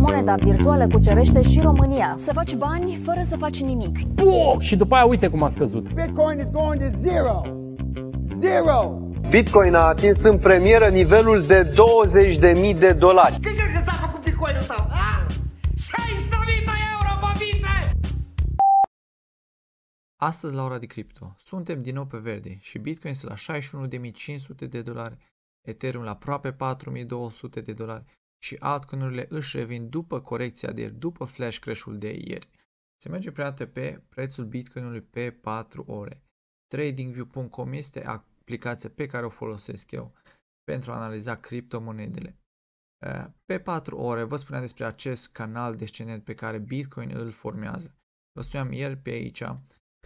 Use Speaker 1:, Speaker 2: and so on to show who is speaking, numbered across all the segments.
Speaker 1: moneda virtuală cucerește și România. Să faci bani fără să faci nimic. Puh! Și după aia uite cum a scăzut. Bitcoin is going to zero. Zero! Bitcoin a atins în premieră nivelul de 20.000 de dolari. Când crezi că s-a făcut Bitcoin-ul tău? de Astăzi la ora de cripto, suntem din nou pe verde și Bitcoin este la 61.500 de dolari, Ethereum la aproape 4.200 de dolari, și altcoinurile își revin după corecția de ieri, după flash crash-ul de ieri. Se merge prea pe prețul Bitcoinului pe 4 ore. TradingView.com este aplicația pe care o folosesc eu pentru a analiza criptomonedele. Eh, pe 4 ore vă spuneam despre acest canal descendent pe care Bitcoin îl formează. Vă spuneam ieri pe aici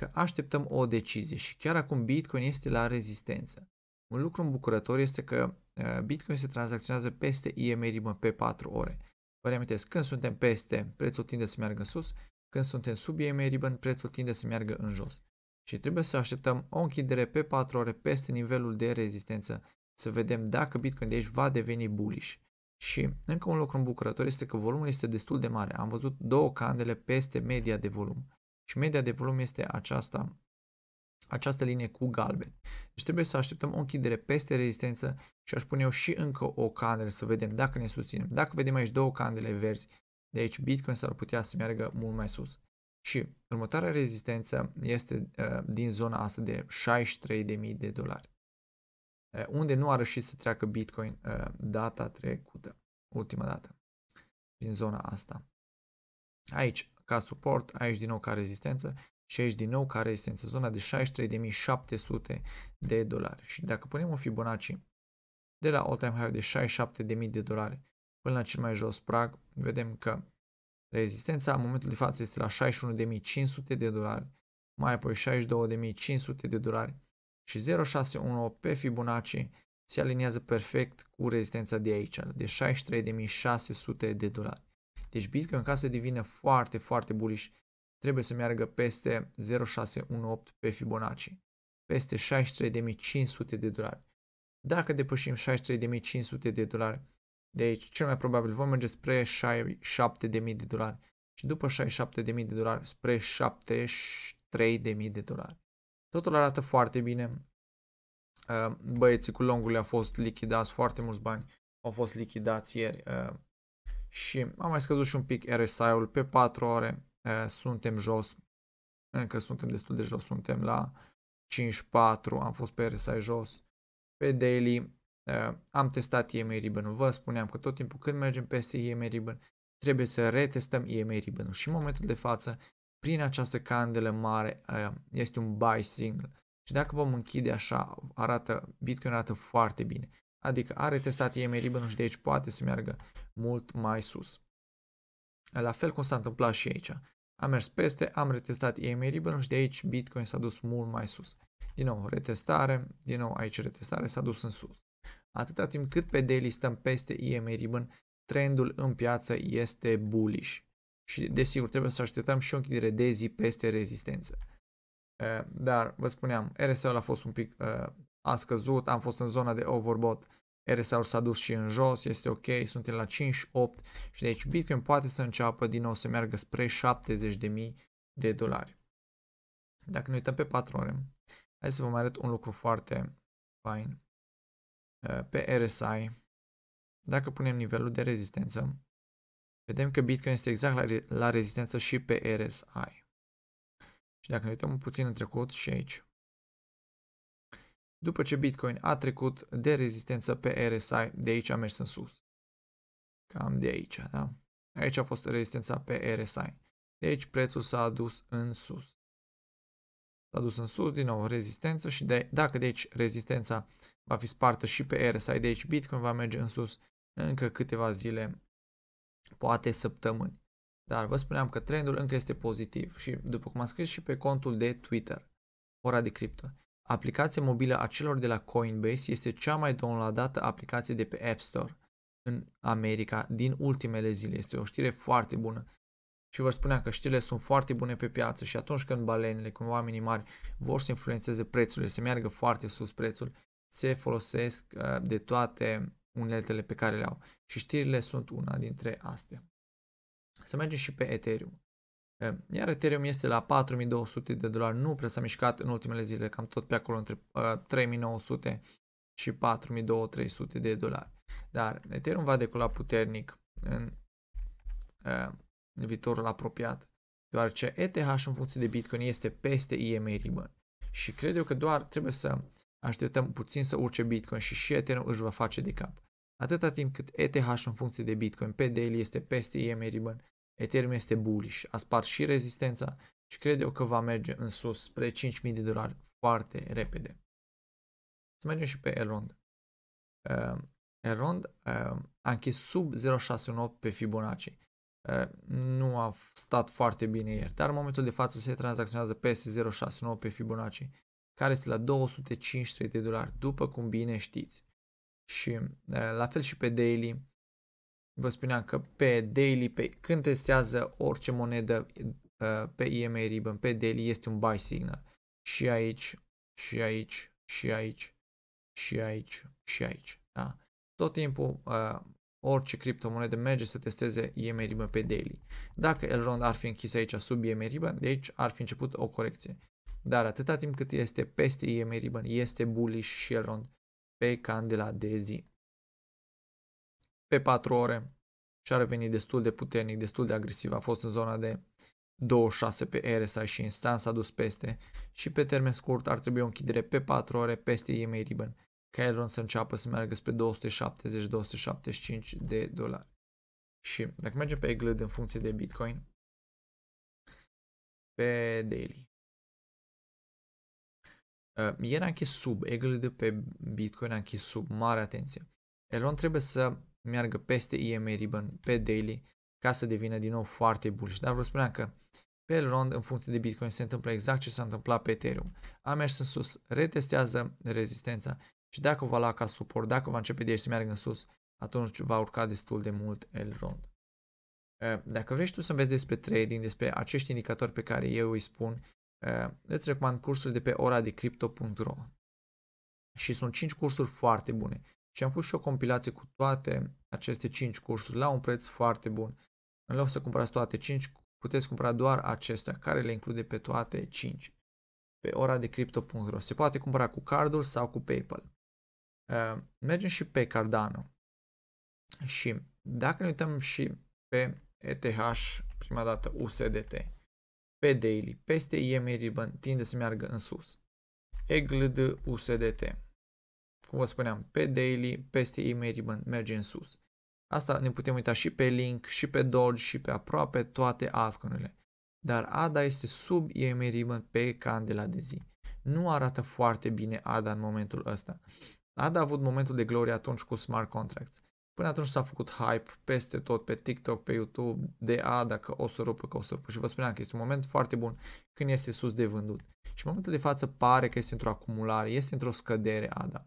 Speaker 1: că așteptăm o decizie și chiar acum Bitcoin este la rezistență. Un lucru îmbucurător este că eh, Bitcoin se tranzacționează peste IMR pe 4 ore. Vă reamintesc, când suntem peste, prețul tinde să meargă în sus, când suntem sub Ribbon, prețul tinde să meargă în jos. Și trebuie să așteptăm o închidere pe 4 ore peste nivelul de rezistență să vedem dacă Bitcoin de aici va deveni bullish. Și încă un lucru îmbucurător este că volumul este destul de mare. Am văzut două candele peste media de volum. Și media de volum este aceasta această linie cu galben. Deci trebuie să așteptăm o închidere peste rezistență și aș pune eu și încă o candelă să vedem dacă ne susținem. Dacă vedem aici două candele verzi, de aici Bitcoin s-ar putea să meargă mult mai sus. Și următoarea rezistență este uh, din zona asta de 63.000 de dolari, uh, unde nu a reușit să treacă Bitcoin uh, data trecută, ultima dată, din zona asta. Aici ca suport, aici din nou ca rezistență și aici din nou care este în zona de 63.700 de dolari. Și dacă punem un Fibonacci de la all-time high de 67.000 de dolari până la cel mai jos prag, vedem că rezistența în momentul de față este la 61.500 de dolari, mai apoi 62.500 de dolari și 0.618 pe Fibonacci se aliniază perfect cu rezistența de aici, de 63.600 de dolari. Deci Bitcoin ca să devină foarte, foarte bullish, trebuie să meargă peste 0,618 pe Fibonacci, peste 63.500 de dolari. Dacă depășim 63.500 de dolari, deci cel mai probabil vom merge spre 67.000 de dolari și după 67.000 de dolari spre 73.000 de dolari. Totul arată foarte bine. Uh, băieții cu longurile au fost lichidați, foarte mulți bani au fost lichidați ieri uh, și am mai scăzut și un pic RSI-ul pe 4 ore, Eh, suntem jos, încă suntem destul de jos, suntem la 54. am fost pe RSI jos, pe daily, eh, am testat EMA Ribbon, vă spuneam că tot timpul când mergem peste EMA Ribbon, trebuie să retestăm EMA Ribbon și în momentul de față, prin această candelă mare, eh, este un buy signal. Și dacă vom închide așa, arată, Bitcoin arată foarte bine. Adică are testat EMA Ribbon și de aici poate să meargă mult mai sus. La fel cum s-a întâmplat și aici. Am mers peste, am retestat EMA Ribbon și de aici Bitcoin s-a dus mult mai sus. Din nou, retestare, din nou aici retestare s-a dus în sus. Atâta timp cât pe daily stăm peste EMA Ribbon, trendul în piață este bullish. Și desigur trebuie să așteptăm și o închidere de zi peste rezistență. Dar vă spuneam, RSL a fost un pic a scăzut, am fost în zona de overbought RSI-ul s-a dus și în jos, este ok, suntem la 5.8 și deci Bitcoin poate să înceapă din nou să meargă spre 70.000 de dolari. Dacă ne uităm pe 4 ore, hai să vă mai arăt un lucru foarte fain. Uh, pe RSI, dacă punem nivelul de rezistență, vedem că Bitcoin este exact la, la rezistență și pe RSI. Și dacă ne uităm puțin în trecut și aici, după ce Bitcoin a trecut de rezistență pe RSI, de aici a mers în sus. Cam de aici, da? Aici a fost rezistența pe RSI. De aici prețul s-a adus în sus. S-a dus în sus, din nou, rezistență și de, dacă de aici rezistența va fi spartă și pe RSI, de aici Bitcoin va merge în sus încă câteva zile, poate săptămâni. Dar vă spuneam că trendul încă este pozitiv și după cum am scris și pe contul de Twitter, ora de criptă. Aplicația mobilă a celor de la Coinbase este cea mai downloadată aplicație de pe App Store în America din ultimele zile. Este o știre foarte bună. Și vă spuneam că știrile sunt foarte bune pe piață și atunci când balenele, când oamenii mari vor să influențeze prețurile, să meargă foarte sus prețul, se folosesc uh, de toate uneltele pe care le au. Și știrile sunt una dintre astea. Să mergem și pe Ethereum. Ehm, iar Ethereum este la 4200 de dolari, nu prea s-a mișcat în ultimele zile, cam tot pe acolo între 3900 ă, și 4200 de dolari. Dar Ethereum va decola puternic în, în ă, viitorul apropiat, deoarece ETH în funcție de Bitcoin este peste EMA Ribbon. Și cred eu că doar trebuie să așteptăm puțin să urce Bitcoin și și Ethereum își va face de cap. Atâta timp cât ETH în funcție de Bitcoin pe daily este peste EMA Ribbon, Ethereum este bullish, a spart și rezistența și cred eu că va merge în sus spre 5.000 de dolari foarte repede. Să mergem și pe Elrond. Uh, Elrond uh, a închis sub 0.618 pe Fibonacci. Uh, nu a stat foarte bine ieri, dar în momentul de față se tranzacționează peste 0.69 pe Fibonacci, care este la 253 de dolari, după cum bine știți. Și uh, la fel și pe Daily, vă spuneam că pe daily, pe, când testează orice monedă uh, pe EMA Ribbon, pe daily este un buy signal. Și aici, și aici, și aici, și aici, și aici. Da? Tot timpul uh, orice criptomonedă merge să testeze EMA Ribbon pe daily. Dacă Elrond ar fi închis aici sub EMA Ribbon, de aici ar fi început o corecție. Dar atâta timp cât este peste EMA Ribbon, este bullish și Elrond pe candela de zi pe 4 ore și a revenit destul de puternic, destul de agresiv, a fost în zona de 26 pe RSI și instant s-a dus peste și pe termen scurt ar trebui o închidere pe 4 ore peste EMA Ribbon ca Elrond să înceapă să meargă spre 270-275 de dolari. Și dacă mergem pe EGLID în funcție de Bitcoin, pe daily. Uh, ieri a închis sub, EGLID pe Bitcoin a închis sub, mare atenție. elon trebuie să meargă peste EMA Ribbon, pe daily, ca să devină din nou foarte bullish. Dar vă spuneam că pe rond, în funcție de Bitcoin, se întâmplă exact ce s-a întâmplat pe Ethereum. A mers în sus, retestează rezistența și dacă va lua ca suport, dacă va începe de aici să meargă în sus, atunci va urca destul de mult el rond. Dacă vrei tu să înveți despre trading, despre acești indicatori pe care eu îi spun, îți recomand cursul de pe ora de crypto.ro și sunt 5 cursuri foarte bune. Și am pus și o compilație cu toate aceste 5 cursuri la un preț foarte bun. În loc să cumpărați toate 5, puteți cumpăra doar acestea, care le include pe toate 5 pe ora de crypto.ro. Se poate cumpăra cu cardul sau cu PayPal. Uh, mergem și pe Cardano. Și dacă ne uităm și pe ETH, prima dată USDT, pe daily, peste EMA Ribbon, tinde să meargă în sus. EGLD USDT cum vă spuneam, pe daily, peste email mail merge în sus. Asta ne putem uita și pe Link, și pe dodge, și pe aproape toate altcoinurile. Dar ADA este sub EMA Ribbon pe candela de zi. Nu arată foarte bine ADA în momentul ăsta. ADA a avut momentul de glorie atunci cu smart contracts. Până atunci s-a făcut hype peste tot, pe TikTok, pe YouTube, de ADA, că o să rupă, că o să rupă. Și vă spuneam că este un moment foarte bun când este sus de vândut. Și în momentul de față pare că este într-o acumulare, este într-o scădere ADA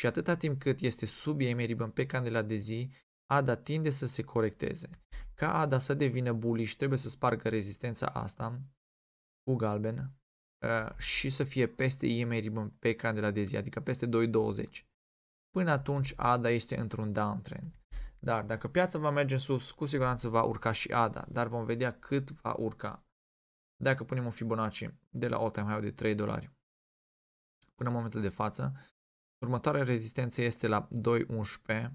Speaker 1: și atâta timp cât este sub ei pe candela de zi, Ada tinde să se corecteze. Ca Ada să devină bullish, trebuie să spargă rezistența asta cu galben uh, și să fie peste IMRIB pe candela de zi, adică peste 2.20. Până atunci ADA este într-un downtrend. Dar dacă piața va merge în sus, cu siguranță va urca și ADA, dar vom vedea cât va urca. Dacă punem un Fibonacci de la all time high de 3 dolari până în momentul de față, Următoarea rezistență este la 2.11,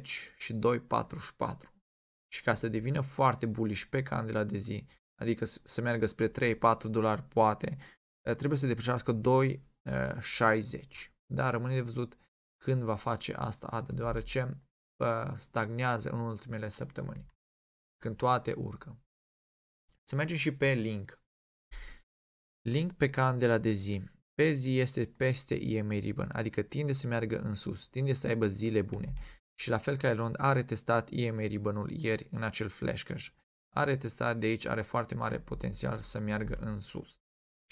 Speaker 1: 2.30 și 2.44. Și ca să devină foarte bullish pe candela de zi, adică să meargă spre 3-4 dolari poate, eh, trebuie să depășească 2.60. Eh, Dar rămâne de văzut când va face asta ADA, deoarece eh, stagnează în ultimele săptămâni, când toate urcă. Să mergem și pe link. Link pe candela de zi pe zi este peste EMA Ribbon, adică tinde să meargă în sus, tinde să aibă zile bune. Și la fel ca Elrond a retestat EMA Ribbon-ul ieri în acel flash crash. A retestat de aici, are foarte mare potențial să meargă în sus.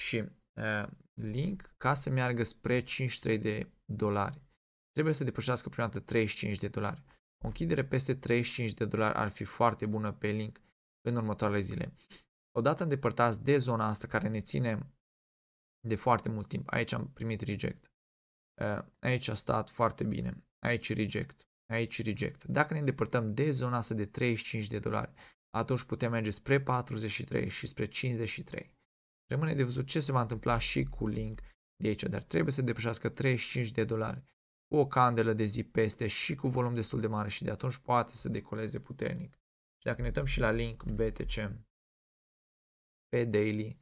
Speaker 1: Și uh, Link, ca să meargă spre 53 de dolari, trebuie să depășească prima dată 35 de dolari. O închidere peste 35 de dolari ar fi foarte bună pe Link în următoarele zile. Odată îndepărtați de zona asta care ne ține de foarte mult timp. Aici am primit reject. Uh, aici a stat foarte bine. Aici reject. Aici reject. Dacă ne îndepărtăm de zona asta de 35 de dolari, atunci putem merge spre 43 și spre 53. Rămâne de văzut ce se va întâmpla și cu link de aici, dar trebuie să depășească 35 de dolari cu o candelă de zi peste și cu volum destul de mare și de atunci poate să decoleze puternic. Și dacă ne uităm și la link BTC pe daily,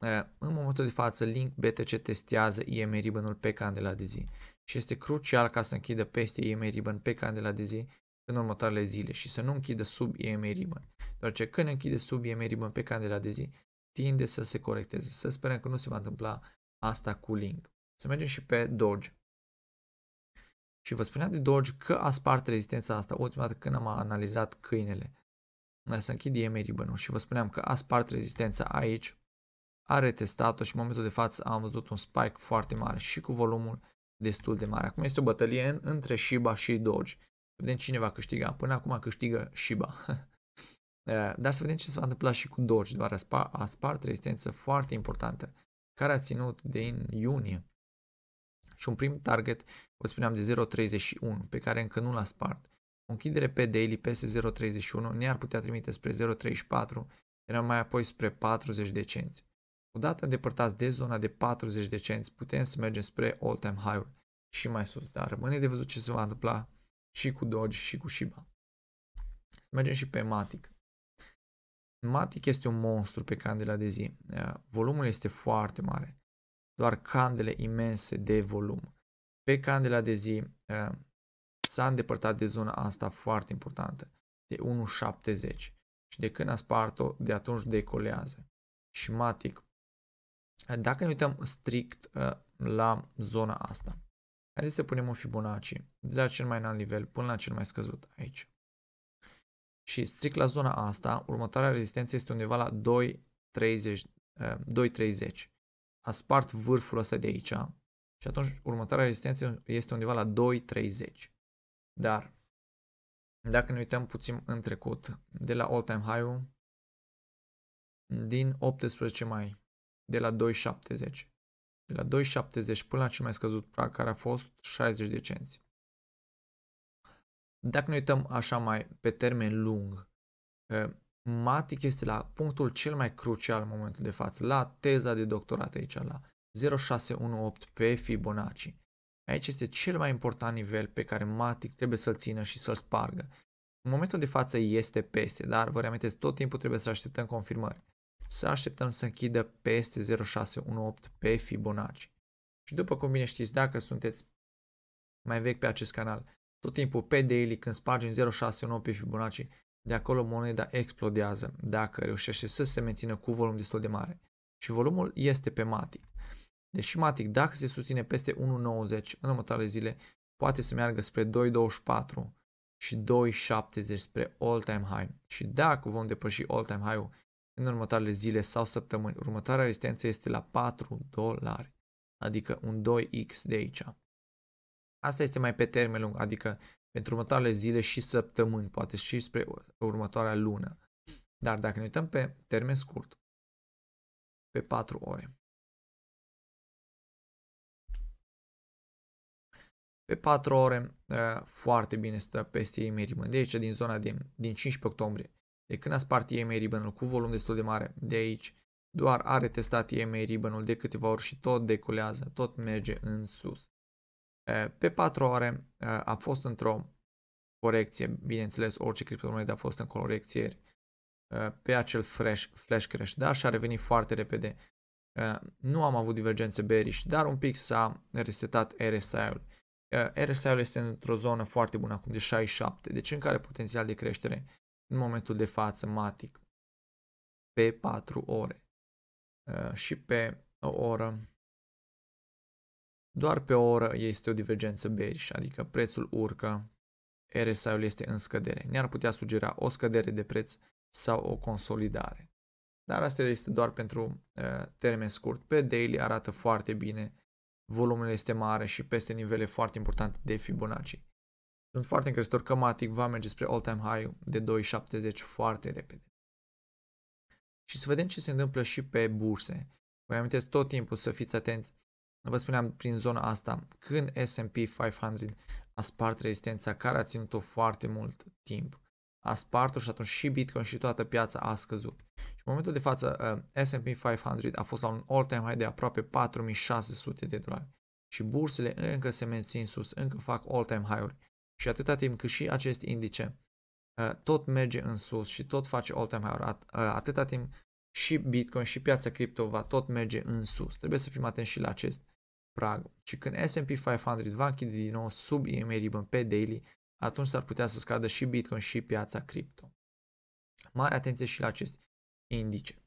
Speaker 1: Eh, în momentul de față, Link BTC testează EMA ribbon pe candela de zi și este crucial ca să închidă peste EMA ribbon pe candela de zi în următoarele zile și să nu închidă sub EMA ribbon, ce când închide sub EMA ribbon pe candela de zi, tinde să se corecteze. Să sperăm că nu se va întâmpla asta cu Link. Să mergem și pe Doge. Și vă spuneam de Doge că a spart rezistența asta ultima dată când am analizat câinele. Să închid EMA ribbon și vă spuneam că a spart rezistența aici a retestat-o și în momentul de față am văzut un spike foarte mare și cu volumul destul de mare. Acum este o bătălie în, între Shiba și Doge. Să vedem cine va câștiga. Până acum câștigă Shiba. Eh, dar să vedem ce se va întâmpla și cu Doge, doar a, spa, a spart rezistență foarte importantă, care a ținut din iunie și un prim target, vă spuneam, de 0.31, pe care încă nu l-a spart. O închidere pe daily peste 0.31 ne-ar putea trimite spre 0.34, era mai apoi spre 40 de cenți. Odată îndepărtați de zona de 40 de cenți, putem să mergem spre all-time high-uri și mai sus, dar rămâne de văzut ce se va întâmpla și cu Doge și cu Shiba. Să mergem și pe Matic. Matic este un monstru pe candela de zi. Eh, volumul este foarte mare. Doar candele imense de volum. Pe candela de zi eh, s-a îndepărtat de zona asta foarte importantă, de 1,70. Și de când a spart-o, de atunci decolează. Și Matic dacă ne uităm strict uh, la zona asta, haideți să punem un Fibonacci de la cel mai înalt nivel până la cel mai scăzut aici. Și strict la zona asta, următoarea rezistență este undeva la 2,30. 2,30. Uh, A spart vârful ăsta de aici și atunci următoarea rezistență este undeva la 2,30. Dar dacă ne uităm puțin în trecut, de la all-time high-ul, din 18 mai de la 2,70. De la 2,70 până la cel mai scăzut prag, care a fost 60 de cenți. Dacă ne uităm așa mai pe termen lung, eh, Matic este la punctul cel mai crucial în momentul de față, la teza de doctorat aici, la 0618 pe Fibonacci. Aici este cel mai important nivel pe care Matic trebuie să-l țină și să-l spargă. În momentul de față este peste, dar vă reamintesc, tot timpul trebuie să așteptăm confirmări să așteptăm să închidă peste 0,618 pe Fibonacci. Și după cum bine știți, dacă sunteți mai vechi pe acest canal, tot timpul pe daily când spargem 0,618 pe Fibonacci, de acolo moneda explodează dacă reușește să se mențină cu volum destul de mare. Și volumul este pe Matic. Deși deci Matic, dacă se susține peste 1,90 în următoarele zile, poate să meargă spre 2,24 și 2,70 spre all-time high. Și dacă vom depăși all-time high-ul, în următoarele zile sau săptămâni. Următoarea rezistență este la 4 dolari, adică un 2x de aici. Asta este mai pe termen lung, adică pentru următoarele zile și săptămâni, poate și spre următoarea lună. Dar dacă ne uităm pe termen scurt, pe 4 ore. Pe 4 ore eh, foarte bine stă peste ei merimă. De aici, din zona din, din 15 octombrie de când a spart EMA ribbon cu volum destul de mare de aici, doar are testat EMA ribbon de câteva ori și tot deculează, tot merge în sus. Pe 4 ore a fost într-o corecție, bineînțeles orice criptomonedă a fost în corecție pe acel flash, flash crash, dar și-a revenit foarte repede. Nu am avut divergențe bearish, dar un pic s-a resetat RSI-ul. RSI-ul este într-o zonă foarte bună acum de 67, deci în care potențial de creștere în momentul de față Matic pe 4 ore uh, și pe o oră doar pe o oră este o divergență bearish, adică prețul urcă, RSI-ul este în scădere. Ne-ar putea sugera o scădere de preț sau o consolidare. Dar asta este doar pentru uh, termen scurt. Pe daily arată foarte bine, volumul este mare și peste nivele foarte importante de Fibonacci. Sunt foarte încrezător că Matic va merge spre all-time high de 2,70 foarte repede. Și să vedem ce se întâmplă și pe burse. Vă amintesc tot timpul să fiți atenți. Vă spuneam prin zona asta, când S&P 500 a spart rezistența care a ținut-o foarte mult timp. A spart-o și atunci și Bitcoin și toată piața a scăzut. Și în momentul de față, uh, S&P 500 a fost la un all-time high de aproape 4600 de dolari. Și bursele încă se mențin sus, încă fac all-time high-uri. Și atâta timp cât și acest indice uh, tot merge în sus și tot face all-time high, uh, atâta timp și Bitcoin și piața cripto va tot merge în sus. Trebuie să fim atenți și la acest prag. Și când S&P 500 va închide din nou sub EMA ribbon pe daily, atunci s-ar putea să scadă și Bitcoin și piața cripto. Mare atenție și la acest indice.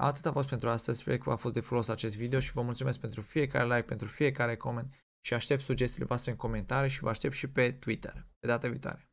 Speaker 1: Atât a fost pentru astăzi, sper că v-a fost de folos acest video și vă mulțumesc pentru fiecare like, pentru fiecare coment și aștept sugestiile voastre în comentarii și vă aștept și pe Twitter. Pe data viitoare!